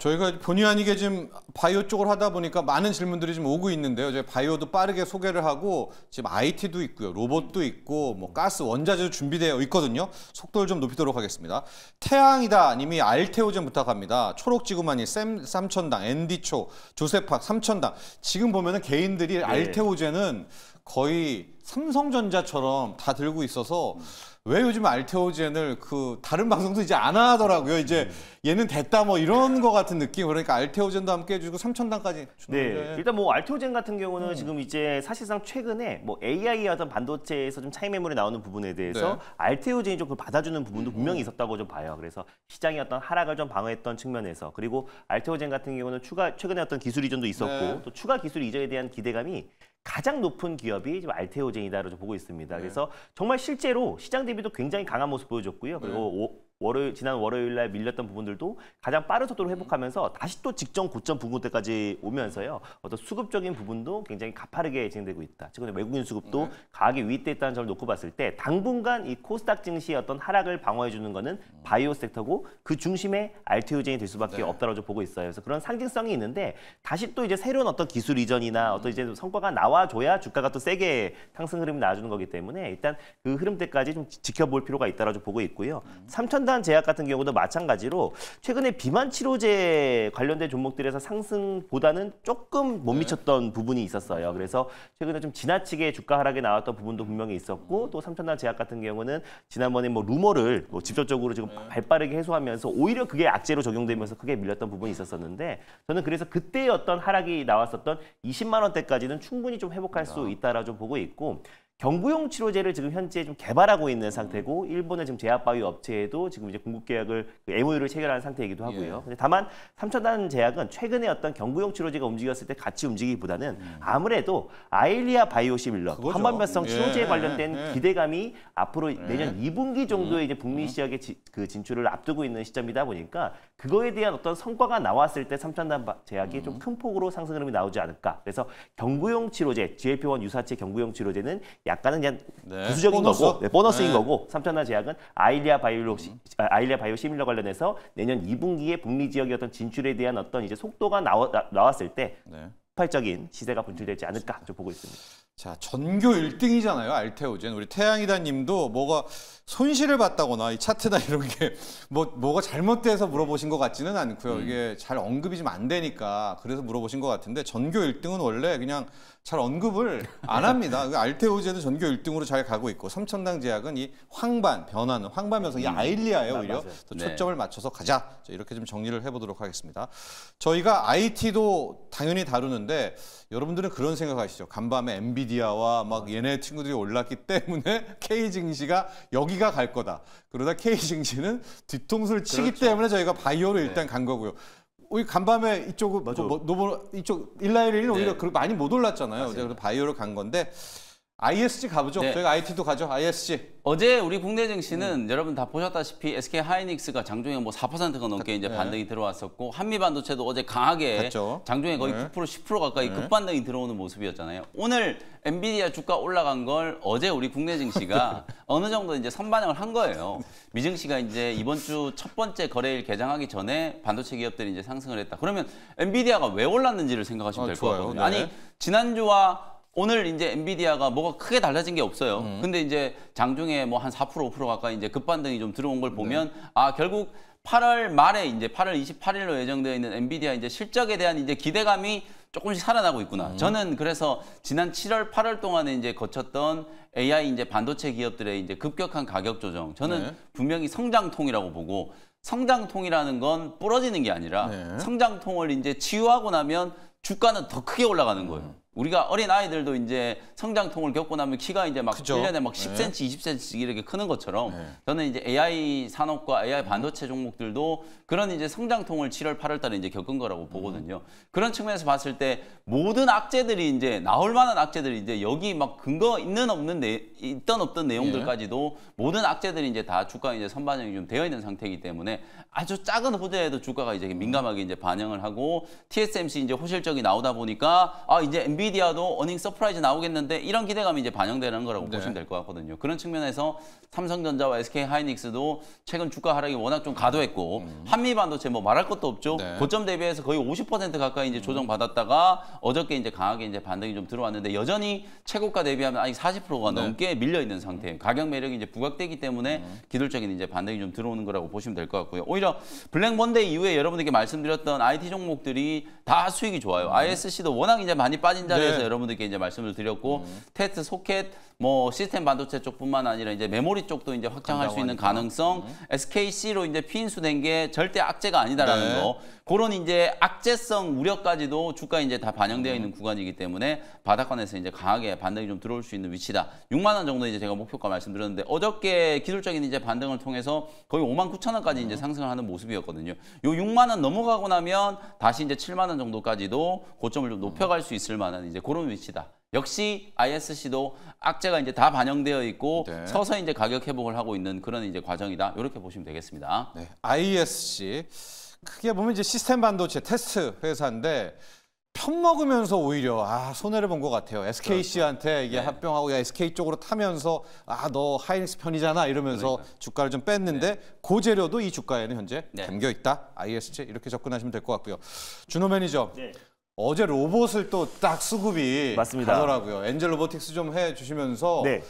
저희가 본의 아니게 지금 바이오 쪽을 하다 보니까 많은 질문들이 지금 오고 있는데요. 저희 바이오도 빠르게 소개를 하고 지금 IT도 있고요. 로봇도 있고 뭐 가스 원자재도 준비되어 있거든요. 속도를 좀 높이도록 하겠습니다. 태양이다 님이 알테오 좀 부탁합니다. 초록지구만이 샘 삼천당, 앤디초, 조세팍 삼천당. 지금 보면은 개인들이 네. 알테오제는 거의 삼성전자처럼 다 들고 있어서 왜 요즘 알테오젠을 그 다른 방송도 이제 안 하더라고요. 이제 얘는 됐다 뭐 이런 거 같은 느낌. 그러니까 알테오젠도 함께 해주고 삼천단까지 네. 거예 일단 뭐 알테오젠 같은 경우는 음. 지금 이제 사실상 최근에 뭐 AI 하던 반도체에서 좀 차이 메모리 나오는 부분에 대해서 네. 알테오젠이 좀 그걸 받아주는 부분도 분명히 음. 있었다고 좀 봐요. 그래서 시장의 어떤 하락을 좀 방어했던 측면에서 그리고 알테오젠 같은 경우는 추가 최근에 어떤 기술 이전도 있었고 네. 또 추가 기술 이전에 대한 기대감이 가장 높은 기업이 지금 알테오젠이다라고 보고 있습니다. 네. 그래서 정말 실제로 시장 대비도 굉장히 강한 모습 보여줬고요. 그리고 네. 오, 월요일, 지난 월요일 날 밀렸던 부분들도 가장 빠른 속도로 회복하면서 다시 또 직전 고점 부분때까지 오면서요. 어떤 수급적인 부분도 굉장히 가파르게 진행되고 있다. 최근에 외국인 수급도 네. 가하게 위대했다는 점을 놓고 봤을 때 당분간 이 코스닥 증시의 어떤 하락을 방어해 주는 거는 바이오 섹터고 그 중심에 알트 o 젠이될 수밖에 네. 없다라고 보고 있어요. 그래서 그런 상징성이 있는데 다시 또 이제 새로운 어떤 기술 이전이나 음. 어떤 이제 성과가 나와줘야 주가가 또 세게 상승 흐름이 나와주는 거기 때문에 일단 그흐름때까지좀 지켜볼 필요가 있다라고 보고 있고요. 3천 첨단 제약 같은 경우도 마찬가지로 최근에 비만 치료제 관련된 종목들에서 상승보다는 조금 못 네. 미쳤던 네. 부분이 있었어요. 그래서 최근에 좀 지나치게 주가 하락이 나왔던 부분도 분명히 있었고 또 삼천단 제약 같은 경우는 지난번에 뭐 루머를 뭐 직접적으로 지금 네. 발빠르게 해소하면서 오히려 그게 악재로 적용되면서 크게 밀렸던 부분이 있었었는데 저는 그래서 그때의 어떤 하락이 나왔었던 20만 원대까지는 충분히 좀 회복할 수 있다라 고 보고 있고 경구용 치료제를 지금 현재 좀 개발하고 있는 상태고 일본의 지금 제약바이오 업체에도 지금 이제 공급 계약을 그 MOU를 체결한 상태이기도 하고요. 예. 근데 다만 삼천단 제약은 최근에 어떤 경구용 치료제가 움직였을 때 같이 움직이기보다는 음. 아무래도 아일리아 바이오시밀러 항만변성 예. 치료제에 예. 관련된 예. 기대감이 앞으로 예. 내년 2분기 정도에 음. 이제 북미 음. 시장의 지, 그 진출을 앞두고 있는 시점이다 보니까 그거에 대한 어떤 성과가 나왔을 때 삼천단 제약이 음. 좀큰 폭으로 상승 흐름이 나오지 않을까. 그래서 경구용 치료제 GLP-1 유사체 경구용 치료제는 약간은 그냥 네. 부수적인 보너스. 거고 네, 보너스인 네. 거고 삼천화 제약은 아일리아 바이오 음. 아, 아일리아 바이오 시밀러 관련해서 내년 2분기에 북미 지역의 어떤 진출에 대한 어떤 이제 속도가 나왔 나왔을 때 네. 폭발적인 시세가 분출되지 않을까 좀 보고 있습니다. 자, 전교 1등이잖아요. 알테오젠. 우리 태양이다 님도 뭐가 손실을 봤다거나 이 차트나 이런 게 뭐 뭐가 잘못돼서 물어보신 것 같지는 않고요. 음. 이게 잘 언급이 좀 안 되니까 그래서 물어보신 것 같은데 전교 1등은 원래 그냥 잘 언급을 안 합니다. 그 알테오젠은 전교 1등으로 잘 가고 있고 삼천당 제약은 이 황반 변화는 황반 면서이 음. 아일리아에 오히려 아, 더 네. 초점을 네. 맞춰서 가자. 이렇게 좀 정리를 해보도록 하겠습니다. 저희가 IT도 당연히 다루는데 여러분들은 그런 생각하시죠. 간밤에 MBD 엔디아와막 얘네 친구들이 올랐기 때문에 K 증시가 여기가 갈 거다. 그러다 K 증시는 뒤통수를 치기 그렇죠. 때문에 저희가 네. 바이오로 일단 네. 간 거고요. 우리 간밤에 이쪽은 뭐, 노보 이쪽 일라이레는 네. 오히려 많이 못 올랐잖아요. 그래서 바이오로 간 건데 ISG 가보죠. 네. 저희가 IT도 가죠. ISG. 어제 우리 국내 증시는 음. 여러분 다 보셨다시피 SK 하이닉스가 장중에 뭐 4%가 넘게 이제 네. 반등이 들어왔었고 한미 반도체도 어제 강하게 갔죠. 장중에 거의 네. 9% 10% 가까이 네. 급반등이 들어오는 모습이었잖아요. 오늘 엔비디아 주가 올라간 걸 어제 우리 국내 증시가 네. 어느 정도 이제 선반영을 한 거예요. 미증시가 이제 이번 주 첫 번째 거래일 개장하기 전에 반도체 기업들이 이제 상승을 했다. 그러면 엔비디아가 왜 올랐는지를 생각하시면 아, 될것 같거든요. 아니 네. 지난주와 오늘 이제 엔비디아가 뭐가 크게 달라진 게 없어요. 음. 근데 이제 장중에 뭐 한 4% 5% 가까이 이제 급반등이 좀 들어온 걸 네. 보면 네. 아 결국 8월 말에 이제 8월 28일로 예정되어 있는 엔비디아 이제 실적에 대한 이제 기대감이 조금씩 살아나고 있구나. 음. 저는 그래서 지난 7월 8월 동안에 이제 거쳤던 AI 이제 반도체 기업들의 이제 급격한 가격 조정. 저는 네. 분명히 성장통이라고 보고 성장통이라는 건 부러지는 게 아니라 네. 성장통을 이제 치유하고 나면 주가는 더 크게 올라가는 음. 거예요. 음. 우리가 어린 아이들도 이제 성장통을 겪고 나면 키가 이제 막 그죠? 1년에 막 10cm, 네. 20cm씩 이렇게 크는 것처럼 네. 저는 이제 AI 산업과 AI 반도체 종목들도 그런 이제 성장통을 7월, 8월 달에 이제 겪은 거라고 보거든요. 음. 그런 측면에서 봤을 때 모든 악재들이 이제 나올 만한 악재들이 이제 여기 막 근거 있는 없는 내, 있던 없던 내용들까지도 예. 모든 악재들이 이제 다 주가 이제 선반영이 좀 되어 있는 상태이기 때문에 아주 작은 호재에도 주가가 이제 민감하게 이제 반영을 하고 TSMC 이제 호실적이 나오다 보니까 아 이제 엔비 엔비디아도 어닝 서프라이즈 나오겠는데 이런 기대감이 이제 반영되는 거라고 네. 보시면 될 것 같거든요. 그런 측면에서 삼성전자와 SK 하이닉스도 최근 주가 하락이 워낙 좀 과도했고 음. 한미 반도체 뭐 말할 것도 없죠. 네. 고점 대비해서 거의 50% 가까이 이제 음. 조정 받았다가 어저께 이제 강하게 이제 반등이 좀 들어왔는데 여전히 최고가 대비하면 아직 40%가 네. 넘게 밀려 있는 상태예요. 가격 매력이 이제 부각되기 때문에 음. 기술적인 이제 반등이 좀 들어오는 거라고 보시면 될 것 같고요. 오히려 블랙 먼데이 이후에 여러분들께 말씀드렸던 IT 종목들이 다 수익이 좋아요. ISC도 음. 워낙 이제 많이 빠진 자리에서 네. 여러분들께 이제 말씀을 드렸고 음. 테스트 소켓 뭐 시스템 반도체 쪽뿐만 아니라 이제 메모리 쪽도 이제 확장할 수 있는 가능성, 네. 음. SKC로 이제 피인수된 게 절대 악재가 아니다라는 네. 거. 그런 이제 악재성 우려까지도 주가 이제 다 반영되어 있는 음. 구간이기 때문에 바닥권에서 이제 강하게 반등이 좀 들어올 수 있는 위치다. 6만 원 정도 이제 제가 목표가 말씀드렸는데 어저께 기술적인 이제 반등을 통해서 거의 5만 9천 원까지 음. 이제 상승을 하는 모습이었거든요. 요 6만 원 넘어가고 나면 다시 이제 7만 원 정도까지도 고점을 좀 높여갈 수 있을 만한 이제 그런 위치다. 역시 ISC도 악재가 이제 다 반영되어 있고 네. 서서히 이제 가격 회복을 하고 있는 그런 이제 과정이다. 이렇게 보시면 되겠습니다. 네. ISC 크게 보면 이제 시스템 반도체 테스트 회사인데 편 먹으면서 오히려 아 손해를 본 것 같아요. SKC한테 이게 그렇죠. 네. 합병하고 야, SK 쪽으로 타면서 아 너 하이닉스 편이잖아 이러면서 그러니까. 주가를 좀 뺐는데 네. 고 재료도 이 주가에는 현재 네. 담겨 있다. ISC 이렇게 접근하시면 될 것 같고요. 준호 매니저. 네. 어제 로봇을 또 딱 수급이 맞습니다. 가더라고요. 엔젤 로보틱스 좀 해주시면서 네.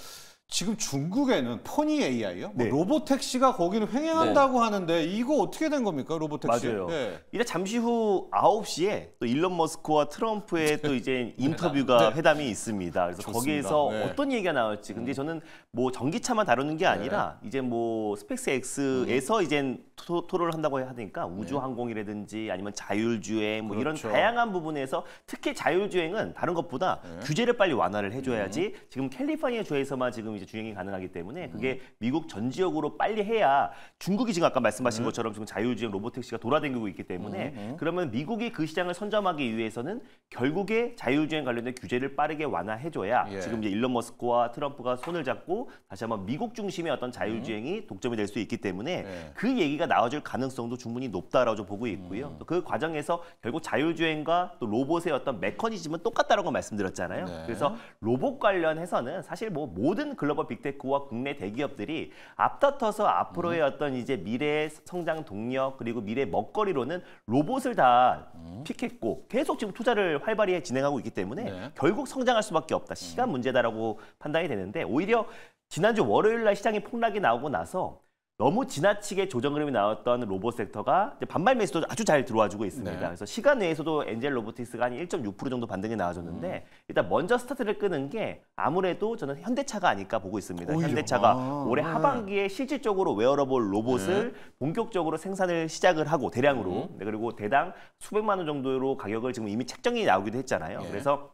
지금 중국에는 포니 AI요? 뭐 네. 뭐 로봇 택시가 거기는 횡행한다고 네. 하는데 이거 어떻게 된 겁니까? 로봇 택시? 맞아요. 네. 이제 잠시 후 9시에 또 일론 머스크와 트럼프의 네. 또 이제 인터뷰가 네. 회담이 있습니다. 그래서 좋습니다. 거기에서 네. 어떤 얘기가 나올지. 근데 음. 저는 뭐 전기차만 다루는 게 아니라 이제 뭐 스펙스 X에서 음. 이제 토, 론을 한다고 하니까 우주 항공이라든지 아니면 자율주행 뭐 그렇죠. 이런 다양한 부분에서 특히 자율주행은 다른 것보다 규제를 빨리 완화를 해줘야지 음. 지금 캘리포니아 주에서만 지금 이제 주행이 가능하기 때문에 그게 음. 미국 전 지역으로 빨리 해야 중국이 지금 아까 말씀하신 음. 것처럼 지금 자율주행 로봇 택시가 돌아다니고 있기 때문에 음, 그러면 미국이 그 시장을 선점하기 위해서는 결국에 자율주행 관련된 규제를 빠르게 완화해줘야 예. 지금 이제 일론 머스크와 트럼프가 손을 잡고 다시 한번 미국 중심의 어떤 자율주행이 독점이 될 수 있기 때문에 예. 그 얘기가 나와줄 가능성도 충분히 높다라고 좀 보고 있고요. 음. 그 과정에서 결국 자율주행과 또 로봇의 어떤 메커니즘은 똑같다라고 말씀드렸잖아요. 네. 그래서 로봇 관련해서는 사실 뭐 모든 글로 글로벌 빅테크와 국내 대기업들이 앞다퉈서 앞으로의 음. 어떤 이제 미래의 성장 동력 그리고 미래 먹거리로는 로봇을 다 음. 픽했고 계속 지금 투자를 활발히 진행하고 있기 때문에 네. 결국 성장할 수밖에 없다. 시간 음. 문제다라고 판단이 되는데 오히려 지난주 월요일 날 시장이 폭락이 나오고 나서 너무 지나치게 조정 흐름이 나왔던 로봇 섹터가 반발 매수도 아주 잘 들어와주고 있습니다. 네. 그래서 시간 내에서도 엔젤 로보틱스가 한 1.6% 정도 반등이 나와줬는데 음. 일단 먼저 스타트를 끄는 게 아무래도 저는 현대차가 아닐까 보고 있습니다. 오히려. 현대차가 아, 올해 네. 하반기에 실질적으로 웨어러블 로봇을 네. 본격적으로 생산을 시작을 하고 대량으로 음. 네, 그리고 대당 수백만 원 정도로 가격을 지금 이미 책정이 나오기도 했잖아요. 예. 그래서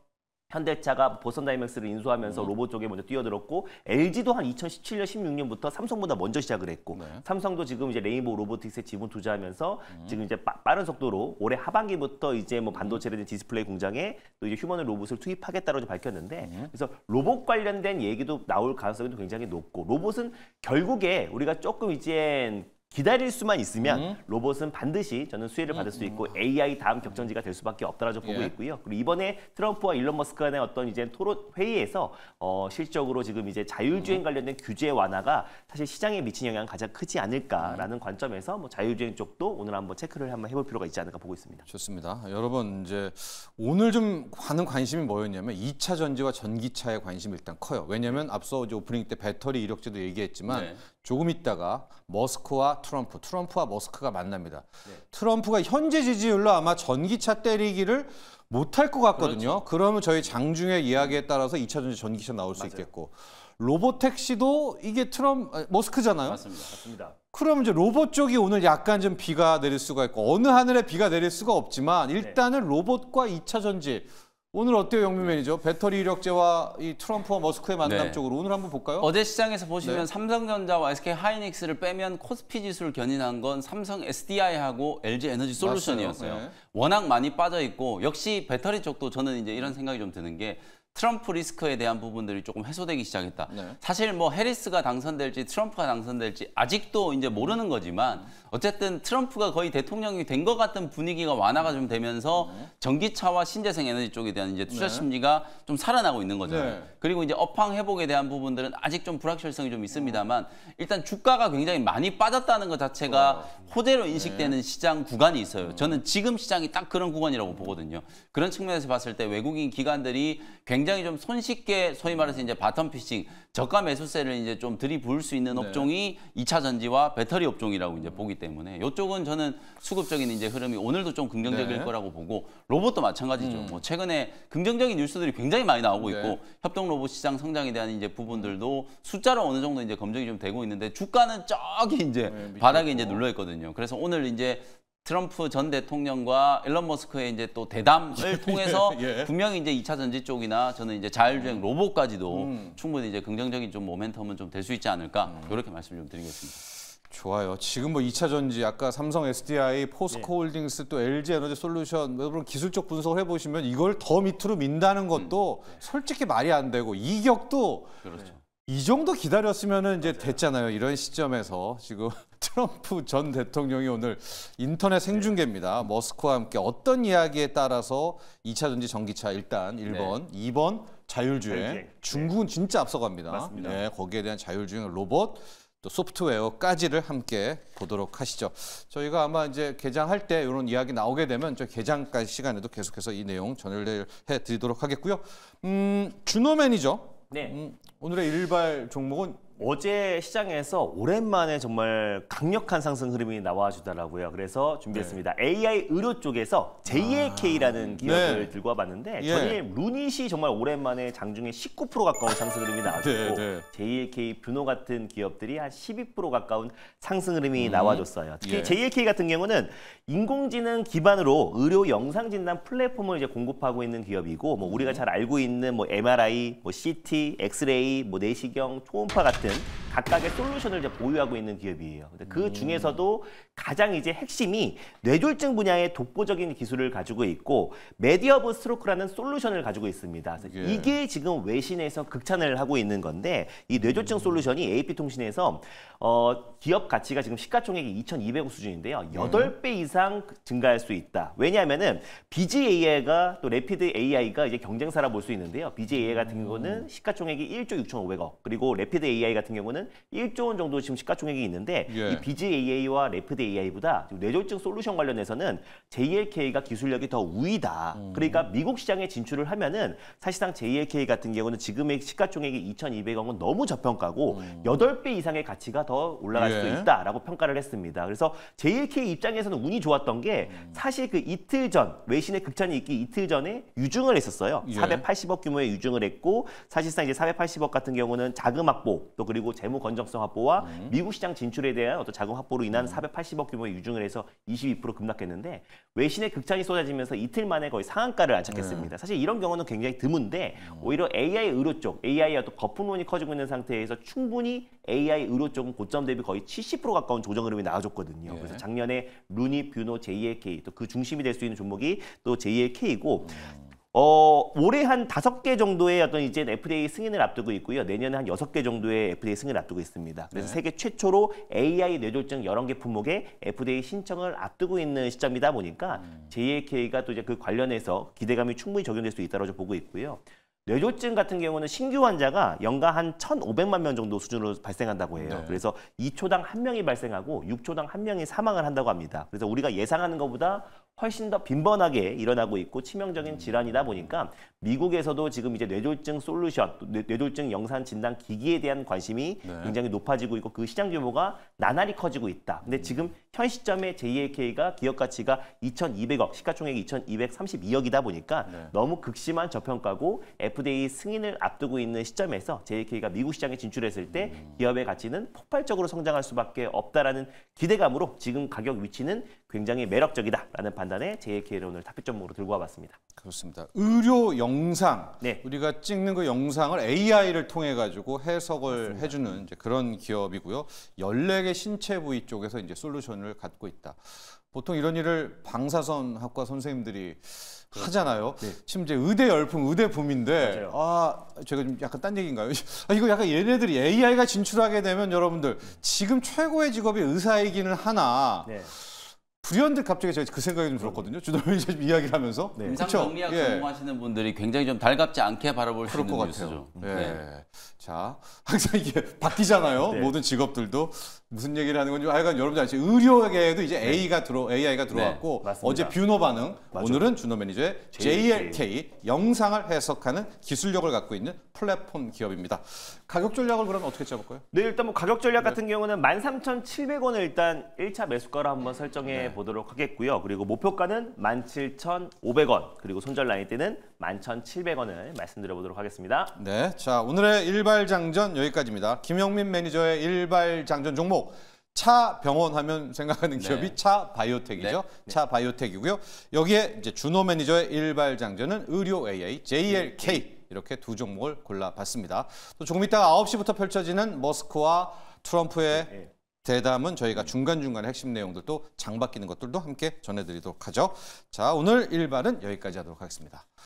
현대차가 보선 다이맥스를 인수하면서 음. 로봇 쪽에 먼저 뛰어들었고 LG도 한 2017년 16년부터 삼성보다 먼저 시작을 했고 네. 삼성도 지금 이제 레인보 로보틱스에 지분 투자하면서 음. 지금 이제 빠, 른 속도로 올해 하반기부터 이제 뭐반도체를든 음. 디스플레이 공장에 또 이제 휴먼널 로봇을 투입하겠다고 밝혔는데 음. 그래서 로봇 관련된 얘기도 나올 가능성이 굉장히 높고 로봇은 결국에 우리가 조금 이제 기다릴 수만 있으면 음. 로봇은 반드시 저는 수혜를 받을 수 음, 음, 있고 음. AI 다음 격전지가 될 수밖에 없다라고 보고 예. 있고요. 그리고 이번에 트럼프와 일론 머스크 간의 어떤 이제 토론 회의에서 어, 실적으로 지금 이제 자율주행 관련된 규제 완화가 사실 시장에 미친 영향 가장 크지 않을까라는 음. 관점에서 뭐 자율주행 쪽도 오늘 한번 체크를 한번 해볼 필요가 있지 않을까 보고 있습니다. 좋습니다. 여러분 이제 오늘 좀 하는 관심이 뭐였냐면 2차 전지와 전기차의 관심이 일단 커요. 왜냐하면 앞서 이제 오프닝 때 배터리 이력제도 얘기했지만 네. 조금 있다가 머스크와 트럼프, 트럼프와 머스크가 만납니다. 네. 트럼프가 현재 지지율로 아마 전기차 때리기를 못할 것 같거든요. 그렇죠. 그러면 저희 장중의 이야기에 따라서 2차 전지 전기차 나올 수 맞아요. 있겠고 로보택시도 이게 트럼 프니 아, 머스크잖아요. 맞습니다. 맞습니다. 그럼 이제 로봇 쪽이 오늘 약간 좀 비가 내릴 수가 있고 어느 하늘에 비가 내릴 수가 없지만 네. 일단은 네. 로봇과 2차 전지 오늘 어때요, 영미 매니저? 배터리 이력제와 이 트럼프와 머스크의 만남 네. 쪽으로 오늘 한번 볼까요? 어제 시장에서 보시면 네. 삼성전자와 SK 하이닉스를 빼면 코스피 지수를 견인한 건 삼성 SDI하고 LG 에너지 솔루션이었어요. 네. 워낙 많이 빠져 있고 역시 배터리 쪽도 저는 이제 이런 생각이 좀 드는 게 트럼프 리스크에 대한 부분들이 조금 해소되기 시작했다. 네. 사실 뭐 해리스가 당선될지 트럼프가 당선될지 아직도 이제 모르는 거지만 어쨌든 트럼프가 거의 대통령이 된 것 같은 분위기가 완화가 좀 되면서 네. 전기차와 신재생 에너지 쪽에 대한 이제 투자 네. 심리가 좀 살아나고 있는 거죠아 네. 그리고 이제 업황 회복에 대한 부분들은 아직 좀 불확실성이 좀 있습니다만 음. 일단 주가가 굉장히 많이 빠졌다는 것 자체가 어. 호재로 인식되는 네. 시장 구간이 있어요. 음. 저는 지금 시장이 딱 그런 구간이라고 보거든요. 그런 측면에서 봤을 때 외국인 기관들이 굉장히 굉장히 좀 손쉽게 소위 말해서 이제 바텀 피싱 저가 매수세를 이제 좀 들이부을 수 있는 네. 업종이 2차 전지와 배터리 업종이라고 이제 보기 때문에 이쪽은 저는 수급적인 이제 흐름이 오늘도 좀 긍정적일 네. 거라고 보고 로봇도 마찬가지죠. 음. 뭐 최근에 긍정적인 뉴스들이 굉장히 많이 나오고 있고 네. 협동 로봇 시장 성장에 대한 이제 부분들도 숫자로 어느 정도 이제 검증이 좀 되고 있는데 주가는 저기 이제 네, 바닥에 이제 눌러 있거든요. 그래서 오늘 이제 트럼프 전 대통령과 앨런 머스크의 이제 또 대담을 예, 통해서 예, 분명히 이제 2차 전지 쪽이나 저는 이제 자율주행 로봇까지도 음. 충분히 이제 긍정적인 좀 모멘텀은 좀 될 수 있지 않을까 이렇게 말씀 좀 드리겠습니다. 좋아요. 지금 뭐 2차 전지, 아까 삼성 SDI, 포스코홀딩스 예. 또 LG 에너지 솔루션 여러분 뭐 기술적 분석을 해보시면 이걸 더 밑으로 민다는 것도 음. 네. 솔직히 말이 안 되고 이격도 그렇죠. 이 정도 기다렸으면 이제 됐잖아요. 이런 시점에서 지금 트럼프 전 대통령이 오늘 인터넷 생중계입니다. 머스크와 함께 어떤 이야기에 따라서 2차 전지 전기차 일단 1번, 네. 2번 자율주행. 자율주행. 네. 중국은 네. 진짜 앞서갑니다. 맞습니다. 네, 거기에 대한 자율주행 로봇 또 소프트웨어까지를 함께 보도록 하시죠. 저희가 아마 이제 개장할 때 이런 이야기 나오게 되면 저 개장까지 시간에도 계속해서 이 내용 전해드리도록 하겠고요. 음, 준호 매니저 네. 음, 오늘의 일발 종목은 어제 시장에서 오랜만에 정말 강력한 상승 흐름이 나와주더라고요. 그래서 준비했습니다. 네. AI 의료 쪽에서 j a k 라는 아, 기업을 네. 들고 와봤는데 예. 전일 루닛이 정말 오랜만에 장중에 19% 가까운 상승 흐름이 나왔고 와 네, 네, j a k 뷰노 같은 기업들이 한 12% 가까운 상승 흐름이 음. 나와줬어요. 특히 예. j a k 같은 경우는 인공지능 기반으로 의료 영상 진단 플랫폼을 이제 공급하고 있는 기업이고 뭐 우리가 음. 잘 알고 있는 뭐 MRI, 뭐 CT, X-ray, 뭐 내시경, 초음파 같은 같은 각각의 솔루션을 이제 보유하고 있는 기업이에요. 근데 그 음. 중에서도 가장 이제 핵심이 뇌졸중 분야의 독보적인 기술을 가지고 있고 메디어브 스트로크라는 솔루션을 가지고 있습니다. 예. 이게 지금 외신에서 극찬을 하고 있는 건데 이 뇌졸중 음. 솔루션이 AP통신에서 어, 기업 가치가 지금 시가총액이 2,200억 수준인데요. 8배 음. 이상 증가할 수 있다. 왜냐하면 BGAI가 또 레피드 AI가 이제 경쟁사라 볼 수 있는데요. BGAI 같은 경우는 시가총액이 1조 6,500억 그리고 레피드 AI 같은 경우는 1조 원 정도 지금 시가총액이 있는데 예. 이 BGAA와 레프드 AI보다 뇌졸중 솔루션 관련해서는 JLK가 기술력이 더 우위다. 음. 그러니까 미국 시장에 진출을 하면은 사실상 JLK 같은 경우는 지금의 시가총액이 2,200억은 너무 저평가고 음. 8배 이상의 가치가 더 올라갈 예. 수도 있다라고 평가를 했습니다. 그래서 JLK 입장에서는 운이 좋았던 게 음. 사실 그 이틀 전 외신의 극찬이 있기 이틀 전에 유증을 했었어요. 예. 480억 규모의 유증을 했고 사실상 이제 480억 같은 경우는 자금 확보 또 그리고 재무 건정성 확보와 음. 미국 시장 진출에 대한 어떤 자금 확보로 인한 음. 480억 규모의 유증을 해서 22% 급락했는데 외신의 극찬이 쏟아지면서 이틀 만에 거의 상한가를 안착했습니다. 음. 사실 이런 경우는 굉장히 드문데 음. 오히려 AI 의료 쪽, AI와 또 거품론이 커지고 있는 상태에서 충분히 AI 의료 쪽은 고점 대비 거의 70% 가까운 조정 흐름이 나와줬거든요. 예. 그래서 작년에 루니, 뷰노, JAK 또 그 중심이 될 수 있는 종목이 또 JAK이고 어, 올해 한 다섯 개 정도의 어떤 이제 FDA 승인을 앞두고 있고요. 내년에 한 여섯 개 정도의 FDA 승인을 앞두고 있습니다. 그래서 네. 세계 최초로 AI 뇌졸중 여러 개 품목에 FDA 신청을 앞두고 있는 시점이다 보니까 음. JAK가 또 이제 그 관련해서 기대감이 충분히 적용될 수 있다고 보고 있고요. 뇌졸중 같은 경우는 신규 환자가 연간 한 1,500만 명 정도 수준으로 발생한다고 해요. 네. 그래서 2초당 한 명이 발생하고 6초당 한 명이 사망을 한다고 합니다. 그래서 우리가 예상하는 것보다 훨씬 더 빈번하게 일어나고 있고 치명적인 질환이다 보니까 미국에서도 지금 이제 뇌졸중 솔루션, 뇌졸중 영산 진단 기기에 대한 관심이 네. 굉장히 높아지고 있고 그 시장 규모가 나날이 커지고 있다. 근데 지금 현 시점에 JAK가 기업 가치가 2,200억, 시가총액 2,232억이다 보니까 네. 너무 극심한 저평가고 FDA 승인을 앞두고 있는 시점에서 JAK가 미국 시장에 진출했을 때 음. 기업의 가치는 폭발적으로 성장할 수밖에 없다라는 기대감으로 지금 가격 위치는 굉장히 매력적이다라는 반 판단에 제 기회를 오늘 답변점으로 들고 와봤습니다. 그렇습니다. 의료 영상 네. 우리가 찍는 그 영상을 AI를 통해 가지고 해석을 맞습니다. 해주는 이제 그런 기업이고요. 14개 신체 부위 쪽에서 이제 솔루션을 갖고 있다. 보통 이런 일을 방사선 학과 선생님들이 그렇죠. 하잖아요. 네. 지금 이제 의대 열풍, 의대 붐인데 맞아요. 아 제가 좀 약간 딴 얘기인가요? 아, 이거 약간 얘네들이 AI가 진출하게 되면 여러분들 지금 최고의 직업이 의사이기는 하나 네. 불현듯 갑자기 제가 그 생각이 좀 들었거든요. 주담이 이야기를 하면서. 네. 임상 정리학 전공하시는 예. 분들이 굉장히 좀 달갑지 않게 바라볼 수 있는 것 뉴스죠. 네. 네. 자, 항상 이게 바뀌잖아요. 네. 모든 직업들도 무슨 얘기를 하는 건지 하여간 여러분들 아시죠? 의료계에도 이제 네. A가 들어 AI가 네. 들어왔고 어제 뷰노 반응, 맞아. 오늘은 주노 매니저의 JLK 영상을 해석하는 기술력을 갖고 있는 플랫폼 기업입니다. 가격 전략을 그러면 어떻게 잡을까요? 네, 일단 뭐 가격 전략 네. 같은 경우는 13,700원을 일단 1차 매수가로 한번 설정해 보도록 하겠고요. 그리고 목표가는 17,500원, 그리고 손절 라인 때는 11,700원을 말씀드려 보도록 하겠습니다. 네, 자 오늘의 일발장전 여기까지입니다. 김영민 매니저의 일발장전 종목. 차 병원 하면 생각하는 네. 기업이 네. 차 바이오텍이죠. 네. 네. 차 바이오텍이고요. 여기에 이제 준호 매니저의 일발장전은 의료 AA, JLK 네. 이렇게 두 종목을 골라봤습니다. 또 조금 이따가 9시부터 펼쳐지는 머스크와 트럼프의 네, 대담은 저희가 중간중간에 핵심 내용들 도 장바뀌는 것들도 함께 전해드리도록 하죠. 자, 오늘 일발은 여기까지 하도록 하겠습니다.